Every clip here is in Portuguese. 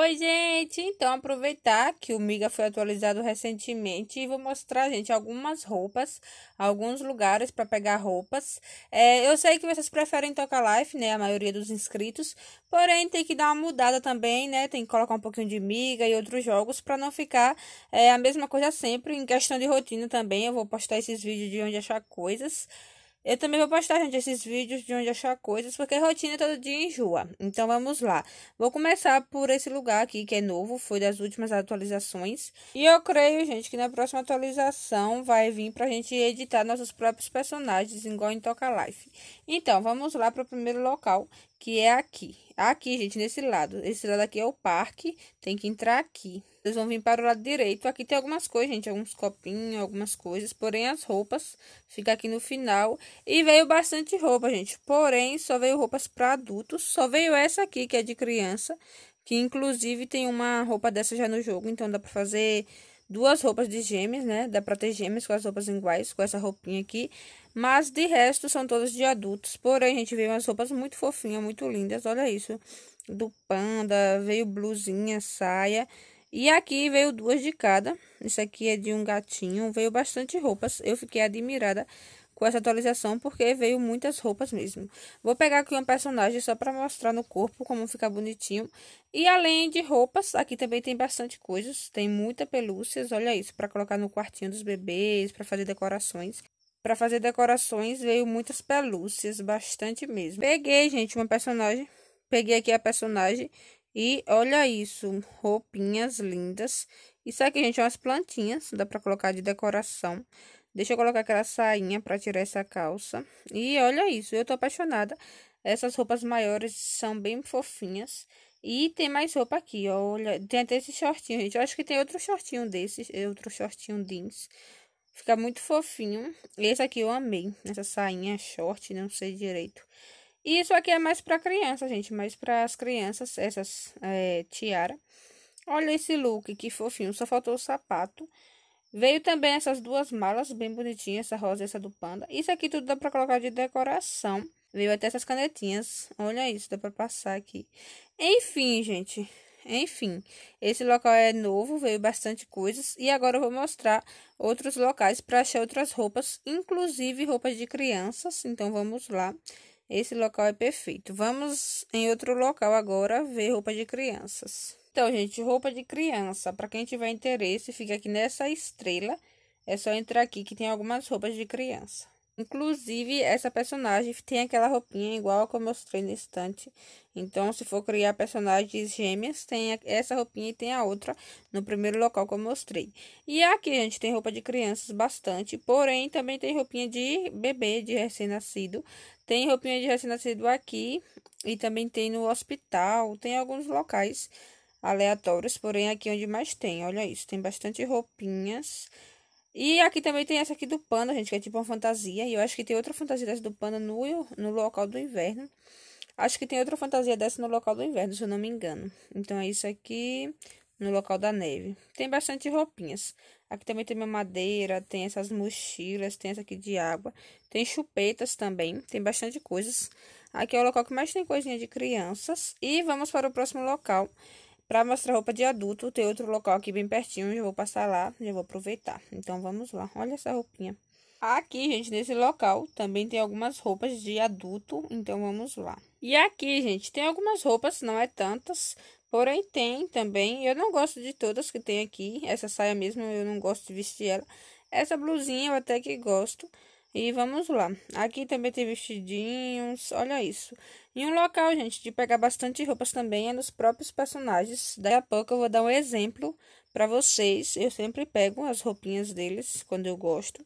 Oi, gente! Então, aproveitar que o Miga foi atualizado recentemente e vou mostrar, gente, algumas roupas, alguns lugares para pegar roupas. É, eu sei que vocês preferem Toca Life, né? A maioria dos inscritos, porém tem que dar uma mudada também, né? Tem que colocar um pouquinho de Miga e outros jogos para não ficar é, a mesma coisa sempre. Em questão de rotina também, eu vou postar esses vídeos de onde achar coisas. Eu também vou postar, gente, esses vídeos de onde achar coisas, porque rotina é todo dia enjoa. Então vamos lá. Vou começar por esse lugar aqui, que é novo, foi das últimas atualizações. E eu creio, gente, que na próxima atualização vai vir pra gente editar nossos próprios personagens, igual em Toca Life. Então, vamos lá pro primeiro local, que é aqui. Aqui, gente, nesse lado. Esse lado aqui é o parque, tem que entrar aqui. Vocês vão vir para o lado direito. Aqui tem algumas coisas, gente, alguns copinhos, algumas coisas. Porém, as roupas ficam aqui no final. E veio bastante roupa, gente. Porém, só veio roupas para adultos. Só veio essa aqui, que é de criança. Que, inclusive, tem uma roupa dessa já no jogo. Então, dá para fazer duas roupas de gêmeas, né? Dá pra ter gêmeas com as roupas iguais, com essa roupinha aqui. Mas de resto são todas de adultos. Porém, a gente vê umas roupas muito fofinhas, muito lindas. Olha isso. Do panda, veio blusinha, saia. E aqui veio duas de cada. Isso aqui é de um gatinho. Veio bastante roupas. Eu fiquei admirada com essa atualização, porque veio muitas roupas mesmo. Vou pegar aqui uma personagem só para mostrar no corpo como fica bonitinho. E além de roupas, aqui também tem bastante coisas. Tem muita pelúcias, olha isso, para colocar no quartinho dos bebês, para fazer decorações. Para fazer decorações veio muitas pelúcias, bastante mesmo. Peguei, gente, uma personagem. Peguei aqui a personagem e olha isso, roupinhas lindas. Isso aqui, gente, são é as plantinhas, dá para colocar de decoração. Deixa eu colocar aquela sainha para tirar essa calça. E olha isso, eu tô apaixonada. Essas roupas maiores são bem fofinhas. E tem mais roupa aqui, ó. Olha, tem até esse shortinho, gente. Eu acho que tem outro shortinho desses, é outro shortinho jeans. Fica muito fofinho. Esse aqui eu amei. Essa sainha short, não sei direito. E isso aqui é mais pra criança, gente. Mais para as crianças, essas é, tiara. Olha esse look, que fofinho. Só faltou o sapato. Veio também essas duas malas, bem bonitinhas, essa rosa e essa do panda. Isso aqui tudo dá pra colocar de decoração. Veio até essas canetinhas. Olha isso, dá pra passar aqui. Enfim, gente. Enfim, esse local é novo, veio bastante coisas. E agora eu vou mostrar outros locais para achar outras roupas, inclusive roupas de crianças. Então vamos lá. Esse local é perfeito. Vamos em outro local agora ver roupa de crianças. Então, gente, roupa de criança. Para quem tiver interesse, fica aqui nessa estrela. É só entrar aqui que tem algumas roupas de criança. Inclusive, essa personagem tem aquela roupinha igual que eu mostrei no instante. Então, se for criar personagens gêmeas, tem essa roupinha e tem a outra no primeiro local que eu mostrei. E aqui, a gente, tem roupa de crianças bastante, porém, também tem roupinha de bebê, de recém-nascido. Tem roupinha de recém-nascido aqui e também tem no hospital, tem alguns locais aleatórios, porém aqui é onde mais tem, olha isso, tem bastante roupinhas. E aqui também tem essa aqui do panda, gente, que é tipo uma fantasia, e eu acho que tem outra fantasia dessa do panda no, no local do inverno. Acho que tem outra fantasia dessa no local do inverno, se eu não me engano. Então é isso aqui no local da neve. Tem bastante roupinhas. Aqui também tem minha madeira, tem essas mochilas, tem essa aqui de água, tem chupetas também, tem bastante coisas. Aqui é o local que mais tem coisinha de crianças. E vamos para o próximo local, para mostrar roupa de adulto, tem outro local aqui bem pertinho, Eu vou passar lá, eu vou aproveitar. Então vamos lá. Olha essa roupinha. Aqui, gente, nesse local também tem algumas roupas de adulto, então vamos lá. E aqui, gente, tem algumas roupas, não é tantas, porém tem também. Eu não gosto de todas que tem aqui, essa saia mesmo eu não gosto de vestir ela. Essa blusinha eu até que gosto, e vamos lá. Aqui também tem vestidinhos, olha isso. E um local, gente, de pegar bastante roupas também é nos próprios personagens. Daqui a pouco eu vou dar um exemplo para vocês. Eu sempre pego as roupinhas deles quando eu gosto.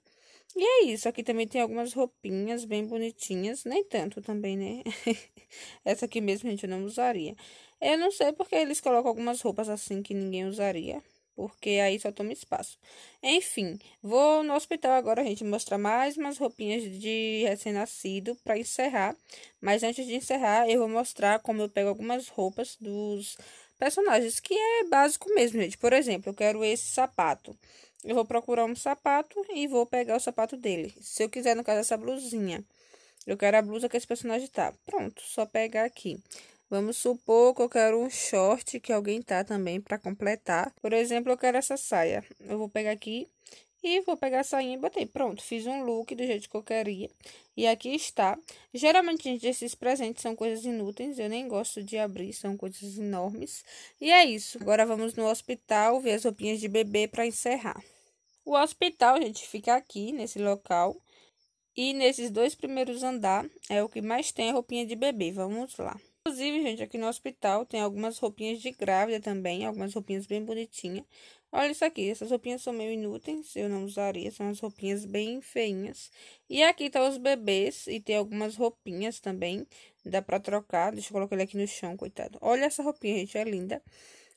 E é isso, aqui também tem algumas roupinhas bem bonitinhas, nem tanto também, né? Essa aqui mesmo, gente, eu não usaria. Eu não sei porque eles colocam algumas roupas assim que ninguém usaria porque aí só toma espaço. Enfim, vou no hospital agora a gente mostrar mais umas roupinhas de recém-nascido para encerrar. Mas antes de encerrar, eu vou mostrar como eu pego algumas roupas dos personagens, que é básico mesmo, gente. Por exemplo, eu quero esse sapato. Eu vou procurar um sapato e vou pegar o sapato dele. Se eu quiser, no caso, essa blusinha. Eu quero a blusa que esse personagem tá. Pronto, só pegar aqui. Vamos supor que eu quero um short que alguém tá também para completar. Por exemplo, eu quero essa saia. Eu vou pegar aqui e vou pegar a sainha e botei. Pronto, fiz um look do jeito que eu queria. E aqui está. Geralmente, gente, esses presentes são coisas inúteis. Eu nem gosto de abrir, são coisas enormes. E é isso. Agora vamos no hospital ver as roupinhas de bebê para encerrar. O hospital, gente, fica aqui nesse local. E nesses dois primeiros andar é o que mais tem a roupinha de bebê. Vamos lá. Inclusive, gente, aqui no hospital tem algumas roupinhas de grávida também, algumas roupinhas bem bonitinhas. Olha isso aqui, essas roupinhas são meio inúteis, eu não usaria, são as roupinhas bem feinhas. E aqui tá os bebês e tem algumas roupinhas também, dá pra trocar, deixa eu colocar ele aqui no chão, coitado. Olha essa roupinha, gente, é linda.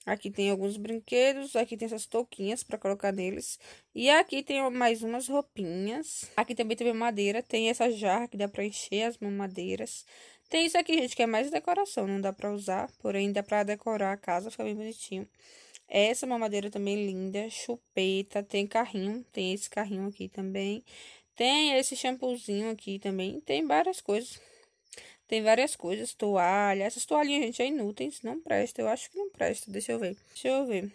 Aqui tem alguns brinquedos, aqui tem essas touquinhas para colocar neles. E aqui tem mais umas roupinhas. Aqui também tem madeira, tem essa jarra que dá para encher as mamadeiras. Tem isso aqui, gente, que é mais decoração, não dá pra usar, porém dá pra decorar a casa, fica bem bonitinho. Essa é mamadeira também linda, chupeta, tem carrinho, tem esse carrinho aqui também. Tem esse shampoozinho aqui também, tem várias coisas. Tem várias coisas, toalha. Essas toalhinhas, gente, é inúteis, não presta. Eu acho que não presta, deixa eu ver. Deixa eu ver.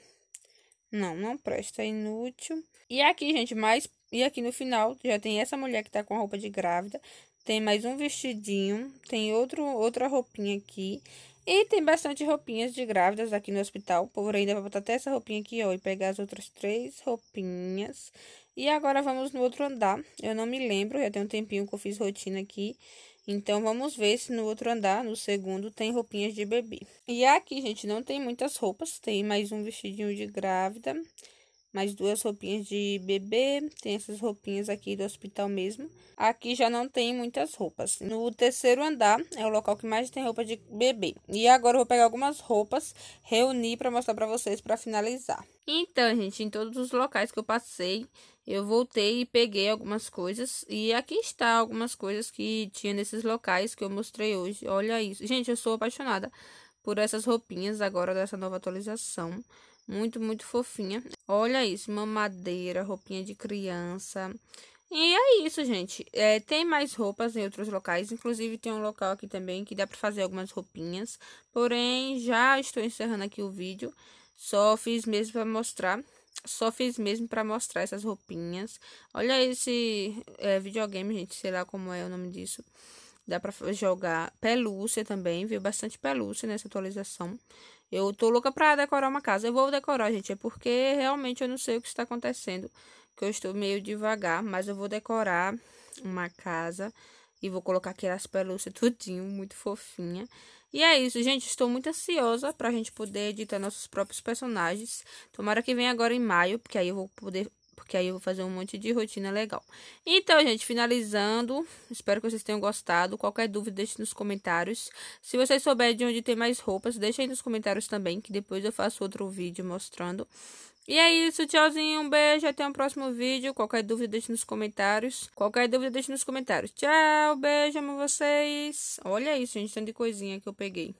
Não, não presta, é inútil. E aqui, gente, mais... E aqui no final já tem essa mulher que tá com a roupa de grávida. Tem mais um vestidinho, tem outro, outra roupinha aqui. E tem bastante roupinhas de grávidas aqui no hospital. Porém, dá pra botar até essa roupinha aqui, ó, e pegar as outras três roupinhas. E agora vamos no outro andar. Eu não me lembro, já tem um tempinho que eu fiz rotina aqui. Então, vamos ver se no outro andar, no segundo, tem roupinhas de bebê. E aqui, gente, não tem muitas roupas. Tem mais um vestidinho de grávida mais duas roupinhas de bebê. Tem essas roupinhas aqui do hospital mesmo. Aqui já não tem muitas roupas. No terceiro andar é o local que mais tem roupa de bebê. E agora eu vou pegar algumas roupas, reunir para mostrar para vocês para finalizar. Então, gente, em todos os locais que eu passei, eu voltei e peguei algumas coisas. E aqui está algumas coisas que tinha nesses locais que eu mostrei hoje. Olha isso. Gente, eu sou apaixonada por essas roupinhas agora dessa nova atualização. Muito, muito fofinha. Olha isso, mamadeira, roupinha de criança. E é isso, gente. É, tem mais roupas em outros locais. Inclusive, tem um local aqui também que dá para fazer algumas roupinhas. Porém, já estou encerrando aqui o vídeo. Só fiz mesmo para mostrar. Só fiz mesmo para mostrar essas roupinhas. Olha esse é, videogame, gente. Sei lá como é o nome disso. Dá pra jogar pelúcia também, viu? Bastante pelúcia nessa atualização. Eu tô louca pra decorar uma casa. Eu vou decorar, gente. É porque realmente eu não sei o que está acontecendo. Que eu estou meio devagar. Mas eu vou decorar uma casa. E vou colocar aqui as pelúcias tudinho, muito fofinha. E é isso, gente. Estou muito ansiosa pra gente poder editar nossos próprios personagens. Tomara que venha agora em maio, porque aí eu vou poder porque aí eu vou fazer um monte de rotina legal. Então, gente, finalizando, espero que vocês tenham gostado. Qualquer dúvida, deixe nos comentários. Se vocês souberem de onde tem mais roupas, deixe aí nos comentários também, que depois eu faço outro vídeo mostrando. E é isso, tchauzinho, um beijo, até o um próximo vídeo. Qualquer dúvida, deixe nos comentários. Qualquer dúvida, deixe nos comentários. Tchau, beijo, amo vocês. Olha isso, gente, tanto de coisinha que eu peguei.